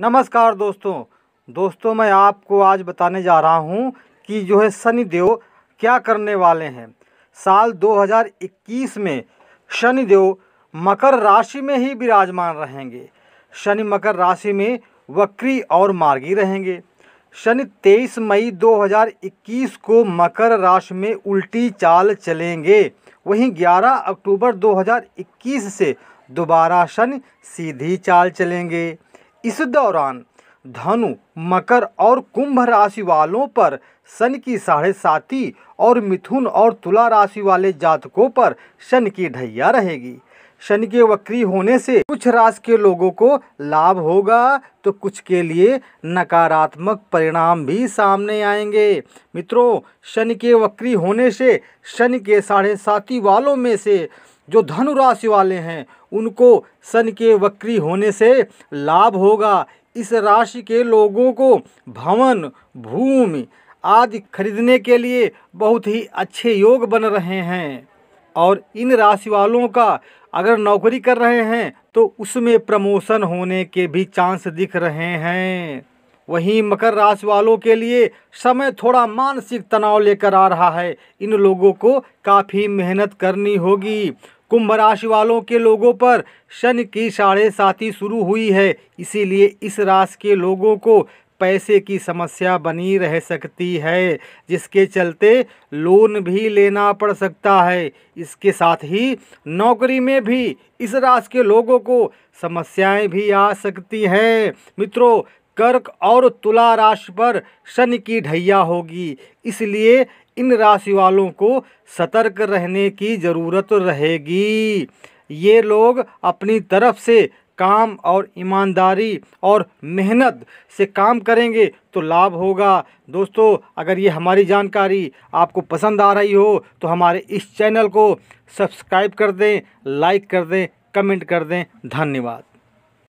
नमस्कार दोस्तों दोस्तों मैं आपको आज बताने जा रहा हूँ कि जो है शनि देव क्या करने वाले हैं साल 2021 में शनि देव मकर राशि में ही विराजमान रहेंगे शनि मकर राशि में वक्री और मार्गी रहेंगे शनि 23 मई 2021 को मकर राशि में उल्टी चाल चलेंगे वहीं 11 अक्टूबर 2021 से दोबारा शनि सीधी चाल चलेंगे इस दौरान धनु मकर और कुंभ राशि वालों पर शनि की साढ़े साथी और मिथुन और तुला राशि वाले जातकों पर शनि की ढैया रहेगी शनि के वक्री होने से कुछ राशि के लोगों को लाभ होगा तो कुछ के लिए नकारात्मक परिणाम भी सामने आएंगे मित्रों शनि के वक्री होने से शनि के साढ़े साथी वालों में से जो धनु राशि वाले हैं उनको सन के वक्री होने से लाभ होगा इस राशि के लोगों को भवन भूमि आदि खरीदने के लिए बहुत ही अच्छे योग बन रहे हैं और इन राशि वालों का अगर नौकरी कर रहे हैं तो उसमें प्रमोशन होने के भी चांस दिख रहे हैं वहीं मकर राशि वालों के लिए समय थोड़ा मानसिक तनाव लेकर आ रहा है इन लोगों को काफ़ी मेहनत करनी होगी कुंभ राशि वालों के लोगों पर शनि की साढ़े साथी शुरू हुई है इसीलिए इस राशि के लोगों को पैसे की समस्या बनी रह सकती है जिसके चलते लोन भी लेना पड़ सकता है इसके साथ ही नौकरी में भी इस राशि के लोगों को समस्याएं भी आ सकती हैं मित्रों कर्क और तुला राशि पर शनि की ढैया होगी इसलिए इन राशि वालों को सतर्क रहने की ज़रूरत रहेगी ये लोग अपनी तरफ से काम और ईमानदारी और मेहनत से काम करेंगे तो लाभ होगा दोस्तों अगर ये हमारी जानकारी आपको पसंद आ रही हो तो हमारे इस चैनल को सब्सक्राइब कर दें लाइक कर दें कमेंट कर दें धन्यवाद